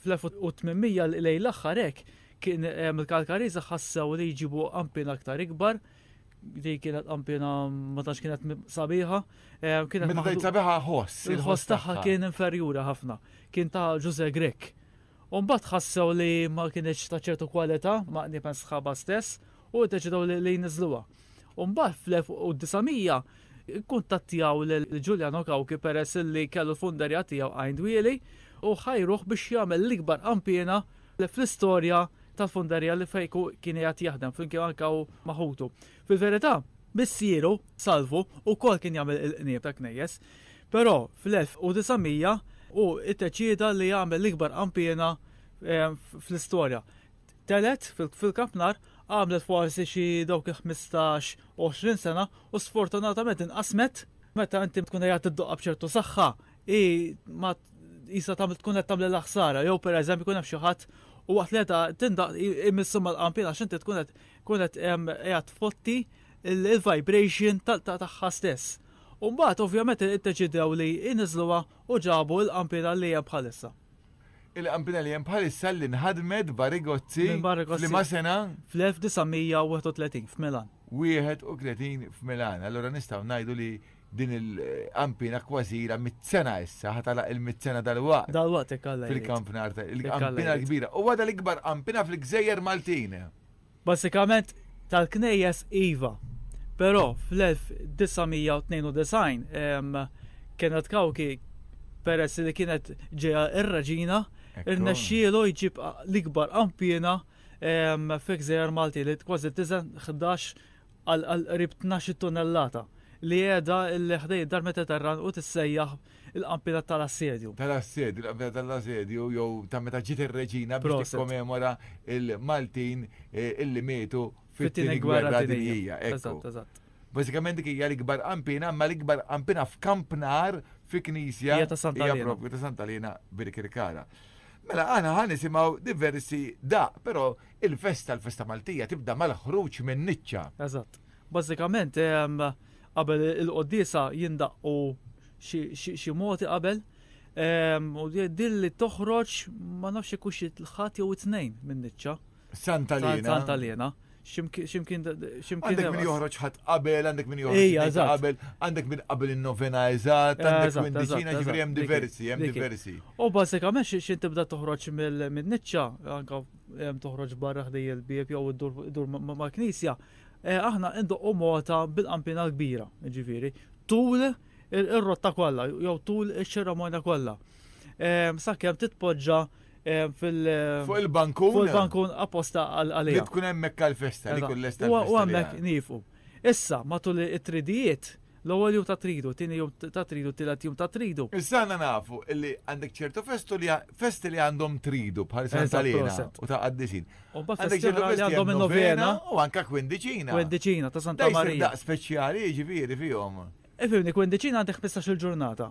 fl-1800 l-lej l axħarek kien il-Kalkariza eh, u li jġibu ampina aktar ikbar, li kienet ampina ma tax kienet sabiħa. Eh, kienet sabiħa ħoss. Il-ħoss taħħa kien inferjura ħafna, kien ta' ġuze Grek. Umbat ħassaw li ma kienet ta' ċertu kwalità, ma' nipen sħaba stess, u teċidaw li nizluwa. Umbat fl-1900 kuntattjaw l-Giuliano Kawki peress li kellu fundarja tijaw għajn dwieli u ħajruħ biex jagħmel l-ikbar ampjena fl-istorja tal-fundarja li fejku kien qed jaħdem fl anke u maħutu. Fil-verità, missieru salvu u kol kien jagħmel il-qnieb ta' knejjes, però fl-1900 u it-teċida li jagħmel l-ikbar ampjena ehm, fl-istorja. Telet fil-kafnar għamlet forsi xi dawk 15-20 sena u sfortunatament inqasmet meta inti tkun qed id b'ċertu saħħa i ma jisa tkun qed tagħmel l-ħsara, jew pereżempju kun hemm xi ħadd u atleta tinda imissum l-qampin għax inti tkun qed tkun qed fotti il-vibration tal-taqgħa tagħha stess. U mbagħad ovvjament iddeċidew li iniżluha u ġabu l-qampina li hemm bħalissa il-qampina li bħalissa li nħadmet barigozzi li ma sena? Fl-1931 f'Milan. 31 f'Milan. Allora nistaw najdu li din il-ampina kważira mit-sena issa, ħatala il-mit-sena dal-waqt. Dal-waqt ikkalla. Fil-kampnar, il-ampina kbira. U għada l-ikbar ampina fil-gżejjer Maltina. Basikament tal-knejjes Iva. Pero fl-1992 kienet kawki peress li kienet ġeja ir-raġina, ir-nexxielu jġib l-ikbar ampina fil-gżejjer Malti li kważi tizen 11 għal-qrib 12 tonnellata li jeda l-ħdej dar meta tarran u tissejjaħ il-qampinat tal-assedju. Tal-assedju, l qampinat tal-assedju, jew ta' meta ġiet ir-reġina biex tikkomemora il-Maltin eh, illi metu fit tini gwerra dinjija. Eżatt, eżatt. Basikament dik hija l-ikbar qampina, ma l-ikbar qampina f'kamp nar fi knisja. Hija ta' propju ta' Santa Lena birkirkara. Mela għana ħan nisimaw diversi da, però il-festa, il festa Maltija tibda mal-ħruġ minn niċċa. Eżatt. Basikament, qabel il-qoddisa jindaqqu xi moti qabel. U din li toħroġ ma nafx ikux il-ħadd jew it-tnejn minn niċċa. Santalina. Santalina. Ximkien Għandek min joħroġ ħadd qabel, għandek min joħroġ qabel, għandek min qabel innovenajzat, għandek min diċina ġifri hemm diversi, hemm diversi. U bażikament xin tibda toħroġ minn niċċa, anke hemm toħroġ barra ħdej il-bieb jew id-dur ma' knisja, Eh, aħna indoqqu mota bil-qampina kbira, ġifiri, tul il-rotta kollha, jew tul il-ċeremonja kollha. Eh, Sakkem titpoġġa eh, fil- Fuq il-bankun? Fuq il-bankun apposta għal-għalija. Tkun hemmhekk għal-festa li kull-lesta. U hemmhekk nifu. Issa, matul it-tridijiet, L-ewwel jum ta' tridu, tieni jum ta' tridu, tielet jum ta' tridu. Issa nafu li għandek ċertu festu li festi li għandhom tridu bħal Santalina u ta' qaddisin. U ba' festi li għandhom il-novena u anka kwindiċina. Kwindiċina ta' Santa Marija. Daq speċjali ġifieri fihom. Ifimni, e kwindiċina għandek 15-il ġurnata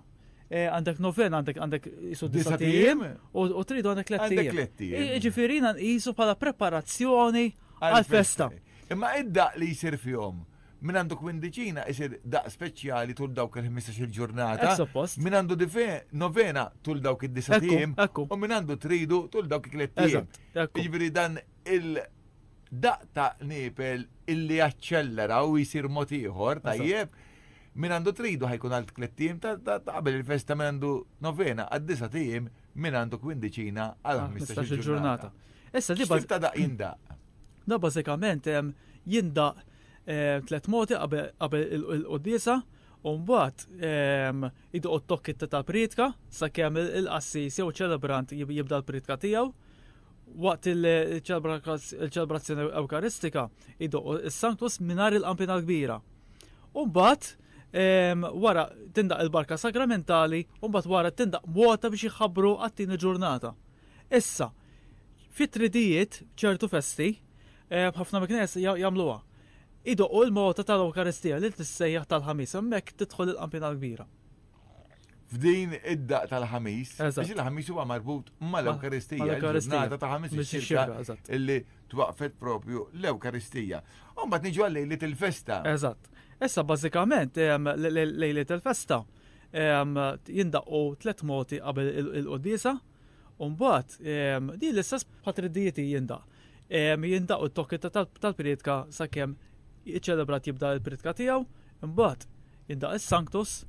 e għandek novena għandek għandek jisu disatijem, u tridu għandek lettijem. Għandek e, Ġifirina jisu bħala preparazzjoni għal-festa. Imma id-daq li jisir fjom. Min għandu kwindiċina jisir daq speċjali tul dawk il-15 il-ġurnata. Min għandu novena tul dawk id-disa U min għandu tridu tul dawk il-klettim. Iġbiri dan il- daq ta' nipel illi jaċċellera u jisir motiħor tajjeb min għandu tridu ħajkun għal klettim ta' qabel il-festa min għandu novena għad-disa min għandu kwindiċina għal 15 ah, ġurnata. Issa di baz. Da' jinda. Da' bazikament jindaq tlet moti qabel il-qoddisa, Umbat, id-qodd tokkitta ta' pritka, sa' kem il-qassisi u ċelebrant jibda l-pritka tijaw, waqt il-ċelebrazzjoni eukaristika, id-qodd il-sanktus minar il-qampina kbira. mbagħad wara tindaq il-barka sakramentali, mbagħad wara tindaq mwota biex jħabru tieni ġurnata. Issa, fit-tridijiet ċertu festi, ħafna miknes jamluwa u l-mota tal-Eukaristija li tissejjaħ tal-ħamis, hemmhekk tidħol il-qampina kbira. F'din id-daq tal-ħamis, biex il-ħamis huwa marbut mal-Eukaristija, l-ġurnata ta' ħamis il xirka illi twaqfet propju l-Eukaristija. Umbat niġu għal lejlet il-festa. Eżatt. Issa bażikament lejlet il-festa jindaqqu tlet moti qabel il-qudisa, Umbat, di l-istess patriddieti jindaq. Jindaqu t-tokki tal-periodka sa' iċċelebrat jibda l-pritka tiegħu, imbagħad jindaq is-Sanktus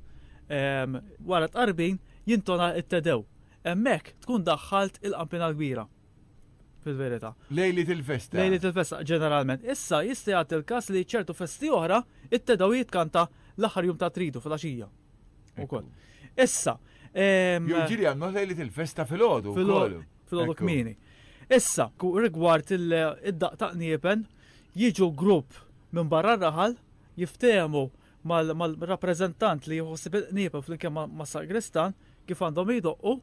wara t-arbin, jintona il tedew Hemmhekk tkun daħħalt il-qampina l-kbira. Fil-verità. Lejli il-festa. Lejli il-festa ġeneralment. Issa jista' jagħti il-każ li ċertu festi oħra il tedew jitkanta l-aħħar jum ta' tridu fil-għaxija. Ukoll. Issa. Jumġiri għanno lejli il-festa fil-ħodu. Fil-ħodu kmini. Issa, rigward il-daqtaq niepen, jiġu grupp minn barra raħal jiftemu mal-rappresentant li jħossib il-qnipa fl-inkem ma' sagristan kif għandhom jidoqqu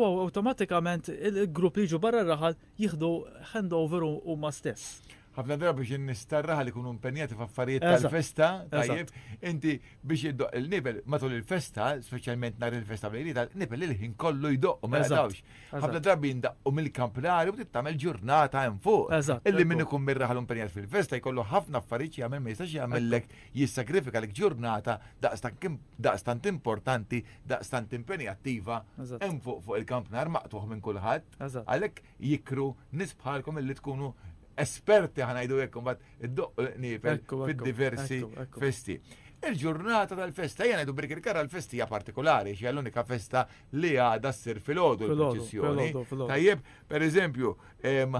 u automatikament il-grupp li ġu barra raħal jihdu handover u ma stess ħafna drabi biex nistarraħ li kunu impenjati f'affarijiet tal-festa, tajjeb, inti biex jiddoq il-nibel matul il-festa, specialment nar il-festa bl tal-nibel il-ħin kollu jdoq u ma jadawx. ħafna drabi jindaqqu mill-kamprar u tittamel ġurnata hemm fuq. Illi minn ikun mirraħ l-impenjat fil-festa jkollu ħafna affarijiet jagħmel ma jistax jagħmellek jissagrifika lek ġurnata daqstant importanti, daqstant impenjattiva hemm fuq il-kampnar maqtuħ minn kulħadd. Għalhekk jikru nisbħalkom illi tkunu esperti ħanajdu jekkum bat id-doq nifel fil-diversi festi. Il-ġurnata tal-festa jena jdu birkir karra l-festija partikolari, xie l-unika festa li għada s-sir fil-ħodu l-proċessjoni. Tajjeb, per eżempju,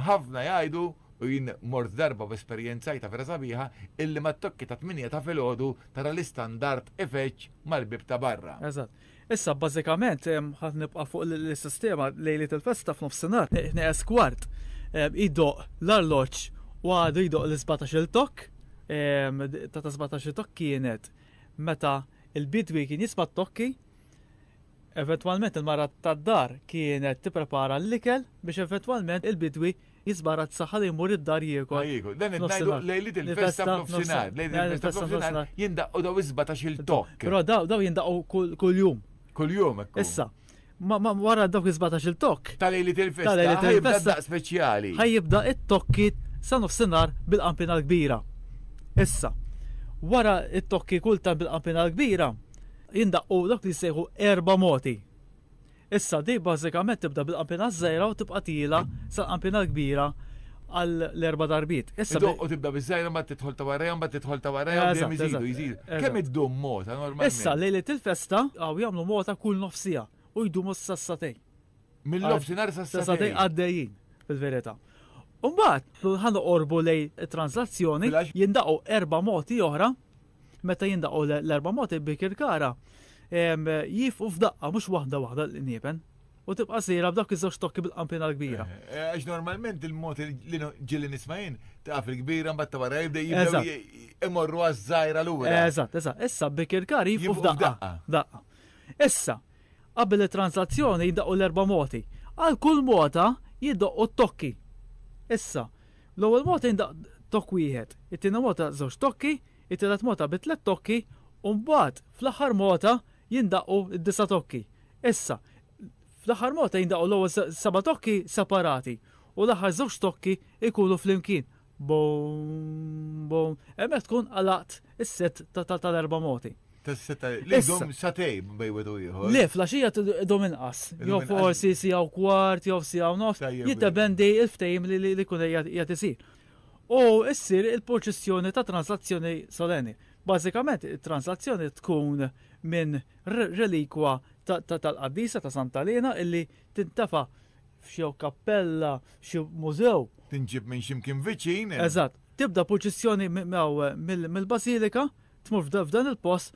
ħafna jgħidu u jien mort darba ta' vera sabiħa illi ma t-tokki ta' t-minja ta' fil-ħodu tara l istandart ifeċ mal-bib ta' barra. Eżatt. Issa, bazzikament, ħat nibqa fuq l-sistema li tal-festa f'nofsinar, neqes kwart idoq l-arloċ u għadu jidoq l-17 tok ta' 17 tok kienet meta il-bidwi kien jisma' tokki eventualment il marra tad-dar kienet tipprepara l-ikel biex eventualment il-bidwi jizbara t-saxħa li jmur id-dar jiekol. Jiekol, dan id-najdu lejlit il-festa f'nofsinar, lejlit il-festa f'nofsinar, jindaq u daw izba xil-tok. Pero daw u kull-jum. Kull-jum, Issa, ma wara dawk iżbata 17 il-tok. tal li til-festa. li lejli til-festa. speċjali. it tokki sa nofsinhar bil-qampina kbira Issa, wara it-tokki kultan bil-qampina kbira, kbira u dak li sejħu erba moti. Issa di bażikament tibda bil-qampina żejra u tibqa' tila sal qampina kbira għal l-erba darbit. Issa u tibda bizzajna ma t-tħol ta' warajan, ma t-tħol ta' warajan, bdejjem iżidu, jżidu. Kemm id-dum mota normalment. Issa lejli il festa għaw jagħmlu mota kull nofsija u jdumu s-sassatej. Mill-lobsinar s-sassatej għaddejjin, fil-verita. Umbat, ħan orbu lej translazzjoni, jindaqo erba moti oħra, meta jindaqo l-erba moti bikir kara, jif u f'daqqa, mux wahda wahda l-nipen. U tibqa sira b'dak iż-żewġ tokki bil-qampina l-kbira. Eh, eh, għax normalment il-mod li ġilli nisma'jin taf il-kbira mbagħad ta' wara jibda jibda imorru għaż-żgħira l-ewwel. Eżatt, eżatt. Issa bikir kar jif u f'daqqa. Daqqa. Issa, qabel it-transazzjoni jiddaqqu l-erba' moti. Għal kull mota jiddaqqu t-tokki. Issa, l-ewwel mota jindaq tok wieħed, it-tieni mota żewġ tokki, it-tielet mota bi tliet tokki, u mbagħad fl-aħħar mota jindaqqu d-disa tokki. Issa, fl-aħħar mota jindaqgħu l-ewwel seba' tokki separati u l-aħħar żewġ tokki ikunu flimkien. Bum, bum, emmet tkun għalat is-set tal-erba' moti. Tesseta, li dom xatej bej wedu jħor. Le, flasġija dom inqas. Jo forsi si għaw kwart, jo si għaw nofs, jiddependi il-ftejm li kun jgħat isir. U issir il-proċessjoni ta' translazzjoni soleni. Bazzikament, translazzjoni tkun minn relikwa tal-qaddisa ta' Santalena illi tintafa f'xew kappella, xi mużew. Tinġib minn ximkien viċin. Eh? Eżatt, tibda proċessjoni mill-Basilika, tmur f'dan il-post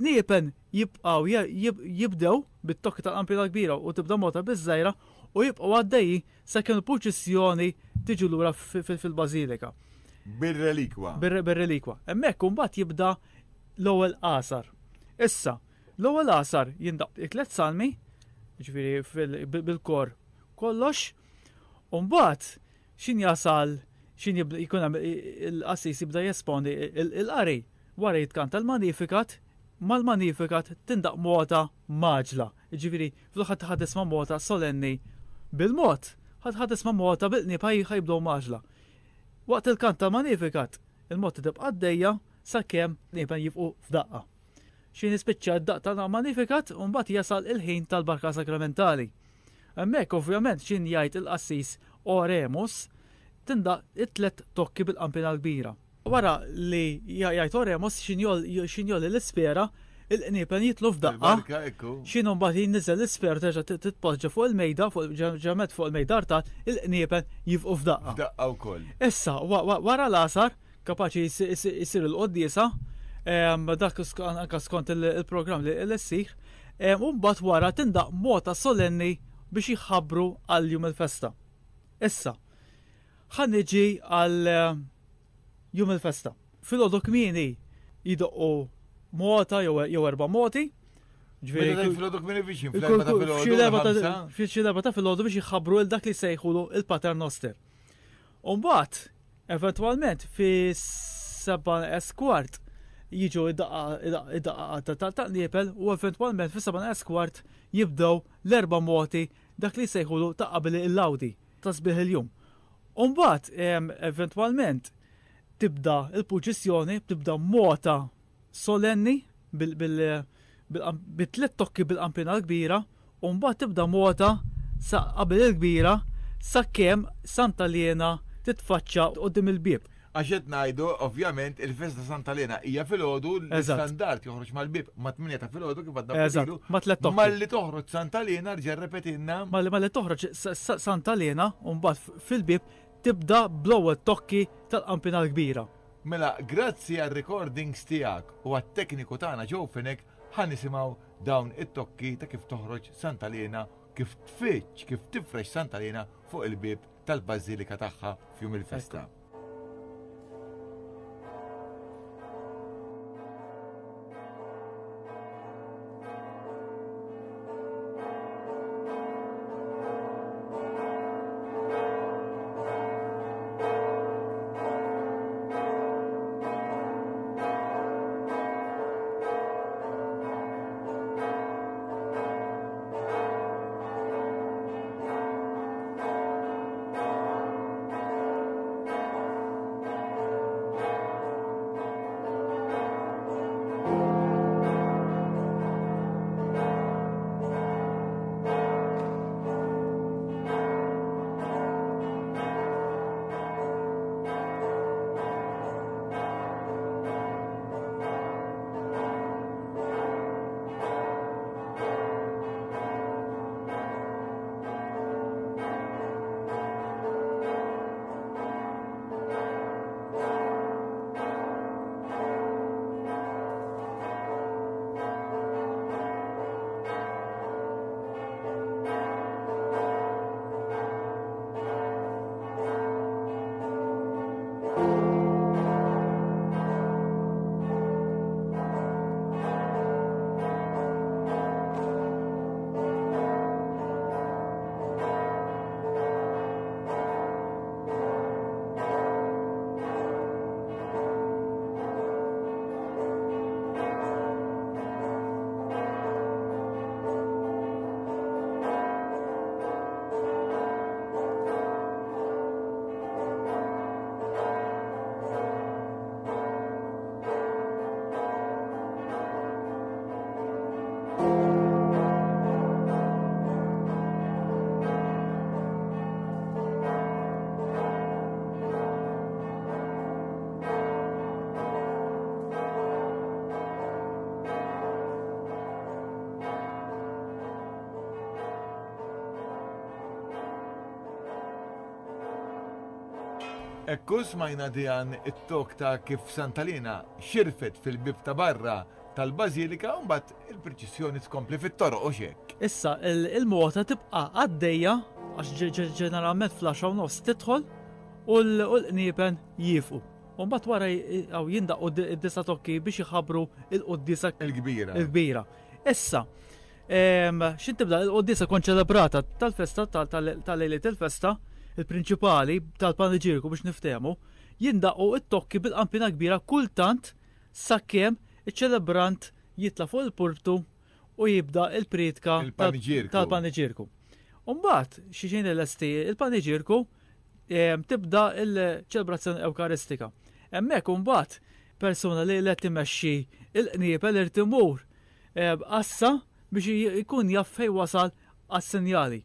Niepen jibqaw jibdew bit-tokki tal-ampjeta kbira u tibda mota bizzajra u jibqaw għaddeji sakken il proċessjoni tiġu lura fil bazilika Bir-relikwa. Bir-relikwa. Hemmhekk kumbat jibda l-ewwel qasar. Issa, l-ewwel qasar jindaq iklet salmi, ġviri bil-kor kollox, u mbagħad xin jasal xin jibda jkun il-qassis jibda jespondi il-qari wara jitkanta l-manifikat mal-manifikat tindaq mota maġla. Ġifiri, fl-ħat ma' mota solenni bil-mot. ħad ħadis ma' mota bil-ni pajħa jibdow maġla. Waqt il kanta manifikat il-mot tibqa d-dejja sakkem nipan jibqu f'daqqa. Xi nispiċċa d-daqqa tal-manifikat un bat jasal il-ħin tal-barka sakramentali. Emmek, ovvjament, xin jajt il-qassis Oremus tindaq it-tlet tokki bil-qampina l-kbira wara li jajtore Oremos xinjol l-ispera, il-qnipen jitlu f'daqqa. Xinu mbagħad jinniżel l-ispera terġa' titpoġġa fuq il-mejda, fuq ġamet fuq il-mejdar ta' il-qnipen jifqu f'daqqa. Daqqa wkoll. Issa, wara l-asar, kapaċi jisir l qoddisa dak anka skont il-programm li l-essir, u mbagħad wara tindaq mota solenni biex jħabru għal-jum il-festa. Issa, ħanniġi għal jum il-festa. Fil-għodu kmini jiduqqu mota er-, jew erba moti. Xi darba ta' fil-għodu biex jħabru il-dak li sejħulu il-pater noster. Umbat, eventualment fi seba eskwart jiġu id-daqqa ta' taqnipel u eventualment fi seba eskwart jibdew l-erba moti dak li sejħulu ta' qabel il-lawdi ta' sbiħ il-jum. Umbat, eventualment, tibda il-puċissjoni tibda mota solenni bil-tlet tokki bil-qampina l-kbira u mbagħad tibda mota sa l il-kbira sa Santa Lena titfaċċa dim il-bib. Għaxet najdu, ovvjament, il-festa Santa Lena hija fil-ħodu l-standard joħroġ mal-bib ma' tminja ta' fil-ħodu kif għadda ma' tlet Ma' li toħroġ Santa Lena rġer repetinna. Ma' li toħroġ Santa Lena un fil-bib tibda blowa tokki tal-qampina l-kbira. Mela, grazzi għal recordings tijak u għat tekniku tagħna ġew finek ħanisimaw dawn it-tokki ta' kif toħroġ Santalena, kif tfiċ, kif tifrex Santalena fuq il-bib tal-Bażilika tagħha f'jum il-festa. Ekkus majna dijan it-tok ta' kif Santalina xirfet fil-bib ta' barra tal-Bazilika un bat il-preċissjoni tkompli fit-toro u xek. Issa, il-mota tibqa għaddeja, għax ġeneralment flasha u nofs titħol u l nipen jifu. Un bat wara għaw u d disa tokki biex jħabru il-qoddisa il-kbira. Il-kbira. Issa, xin tibda il-qoddisa konċelebrata tal-festa, tal-lejli tal-festa, tal il-prinċipali tal-panegiriku biex niftemu jindaqqu it-tokki bil-qampina kbira kultant sakkem iċ-ċelebrant jitla fuq il-purtu u jibda il-pritka tal-panegiriku. Umbat, xiexin l-esti, il-panegiriku ehm, tibda il-ċelebrazzjoni eukaristika. Emmek umbat, persona li l meċi il-qniepel irtimur għassa ehm, biex jikun jaffej wasal għas-sinjali.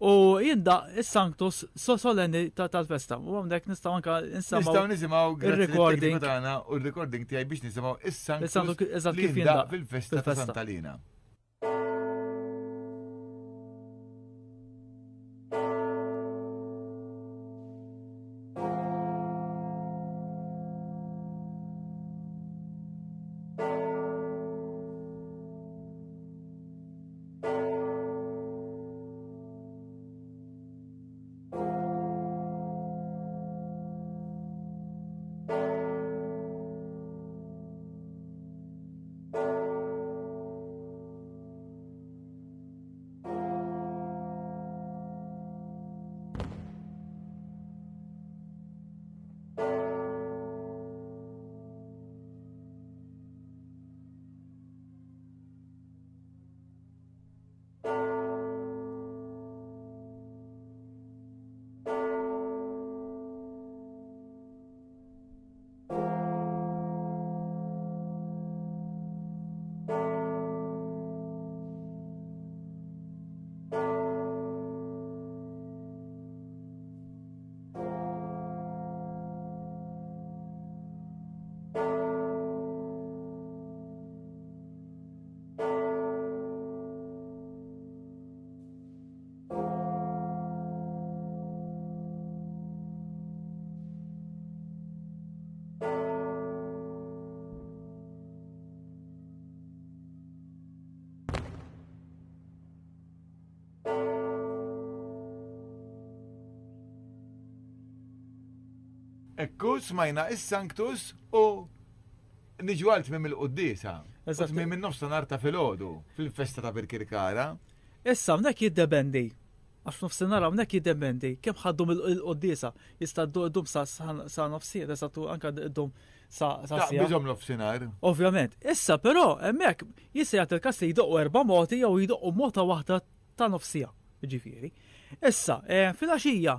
U jidda il-Sanctus so solenni tal-festa. U għamdek nistaw anka nisimaw. Nistaw nisimaw il-recording. U il-recording tijaj biex nisimaw il-Sanctus. Il-Sanctus kif jinda fil-festa ta' Santalina. Ekku smajna is-Sanktus u niġwalt minn il-qoddisa. Eżatt minn minn nofsa narta fil-ħodu, fil-festa ta' Birkirkara. Issa, mnek jiddebendi. Għax nofsa narra, mnek jiddebendi. Kem ħaddum il-qoddisa. Jista' d-dum sa' nofsir, jista' tu anka d-dum sa' sa' Bizom nofsi ofsinar Ovvjament. Issa, pero, emmek, jissa jgħat il-kas li erba moti jew jidoqqu mota wahda ta' nofsija. Ġifiri. Issa, eh, fil-axija,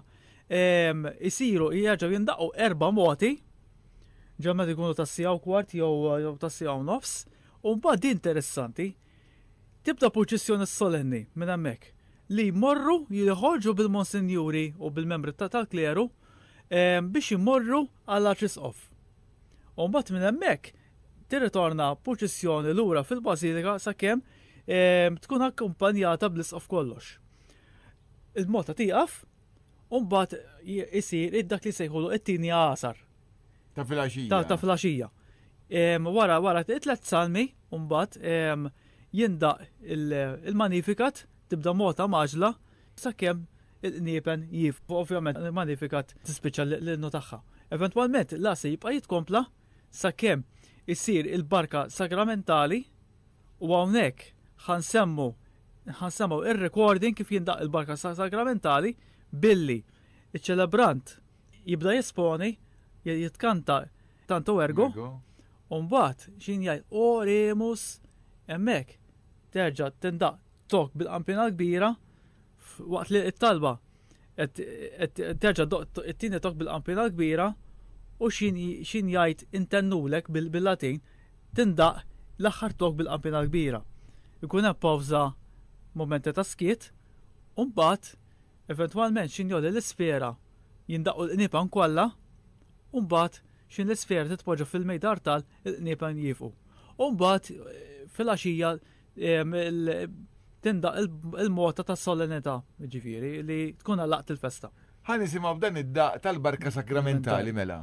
isiru jgħarġaw jindaqqu erba moti, ġemmet ikunu tassijaw kwart jew tassijaw nofs, u mbagħad interessanti, tibda proċessjoni solenni minn hemmhekk li morru jilħorġu bil-monsenjuri u bil-membri tal-kleru biex jimorru għall of. U mbagħad minn hemmhekk tirritorna poċessjoni lura fil-Basilika sakemm tkun akkumpanjata bl-isqof kollox. Il-mota tieqaf Umbat jisir id-dak li sejħu it-tini għasar. Ta' filaxija. Ta', filaxija. Wara, Wara, wara, tlet salmi, umbat jindaq il-manifikat, tibda mota maġla, sakjem il-nipen jif, ovvjament il-manifikat t-spicċa l-innu taħħa. Eventualment, lasi jibqa jitkompla sakjem jisir il-barka sakramentali u għawnek ħansemmu ħansemmu il-recording kif jindaq il-barka sakramentali billi iċ-ċelebrant jibda jesponi, jitkanta tanto ergo, un-bat xin jgħaj oremus emmek terġa tindaq tok bil-qampina kbira waqt li it-talba terġa it-tini tok bil-qampina kbira u xin jgħajt intennulek bil-latin tindaq l axar tok bil-qampina kbira. Ikun pawza momenti ta' skiet, un-bat Eventualment xinjoli l sfera jindaqqu l nipan kollha, u mbagħad xin l-ispjera titpoġġa fil-mejdar tal il nipan jifu. U mbagħad fil axija tindaq il-mota ta' solenità, ġifiri, li tkun għallaqt il-festa. Ħani nisimgħu b'dan id-daq tal-barka sakramentali mela.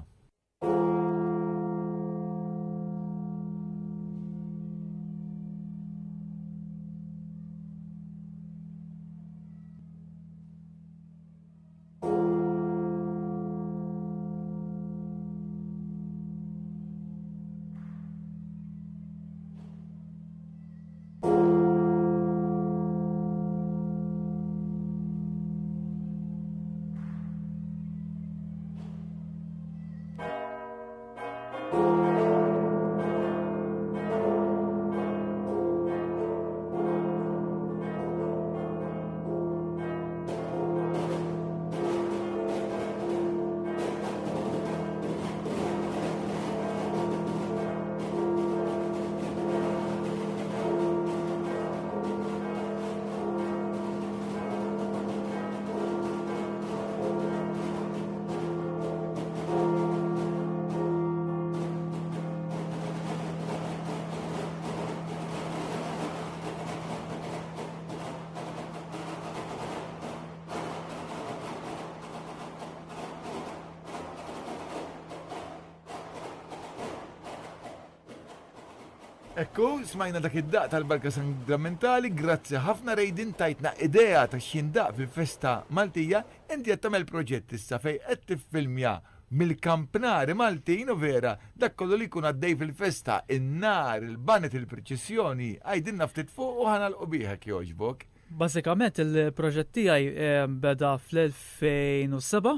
Ekku, smajna dak id-daq tal-barka sangramentali, grazzi ħafna rejdin tajtna idea ta' xindaq fil festa Maltija, inti qed tagħmel proġett issa fej qed tiffilmja mill-kampnari Maltin u vera dak kollu li kun għaddej fil-festa in-nar, il-banet il-preċessjoni, għajdinna ftit fuq u ħana l-qobiħek kjoġbok. Basikament il-proġett tiegħi eh, beda fl-2007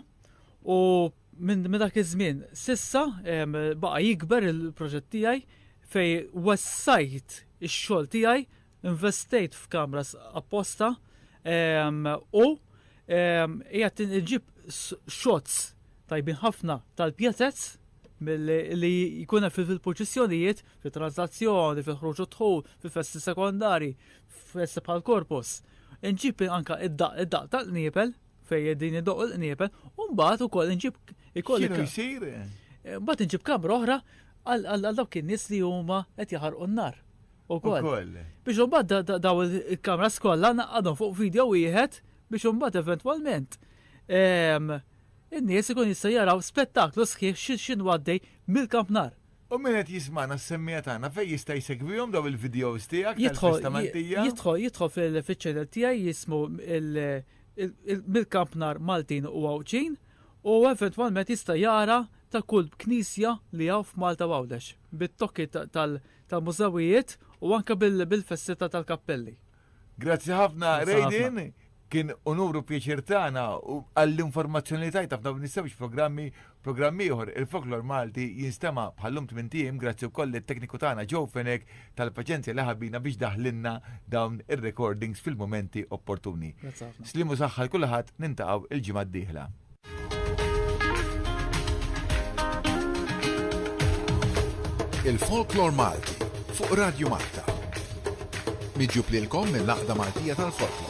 u minn dak iż-żmien sissa eh, baqa jikber il-proġett tiegħi fej wassajt ix-xogħol tiegħi investejt f'kamra apposta u qiegħed iġib xots tajbin ħafna tal-pjatezz li jkun fil-proċessjonijiet, fil-transazzjoni, fil-ħruġu tħu, fil-festi sekondari, fil-festi pal korpus. Nġib anka id-daq tal-niepel, fej din id daq l-niepel, un bat u koll nġib. Kienu jisir? Bat nġib kamra oħra għal dawk in-nies li huma qed jaħarqu n-nar. Ukoll. Biex imbagħad daw il-kamra skolla naqadhom fuq video wieħed biex imbagħad eventwalment ehm, in-nies ikun jista' jaraw spettaklu sħiħ x'inhu għaddej mill-kamp nar. U minn qed jismana s-semmija tagħna fejn jista' jsegwihom daw il-videos tiegħek tal-testamentija? Jidħol jidħol fil-channel tiegħi jismu mill kamp Nar Maltin u Awċin u eventwalment jista' jara ta' kull knisja li għaw f'Malta għawdex, bit-tokki tal-mużawijiet u anka bil-fessita tal-kappelli. Grazzi ħafna, Rejdin, kien onuru pieċir tagħna u għall-informazzjoni tajta f'na nistgħux programmi programmi ieħor il-folklor Malti jinstema bħallum tmintiem grazzi wkoll it-tekniku tagħna Joe Fenek tal-paċenzja laħabina ħabina biex daħlinna dawn ir-recordings fil-momenti opportuni. Slimu saħħal kulħadd nintaqgħu il-ġimgħa d-dieħla. il-Folklor Malti fuq Radio Malta. Miġu plilkom mill-laqda Maltija tal-Folklor.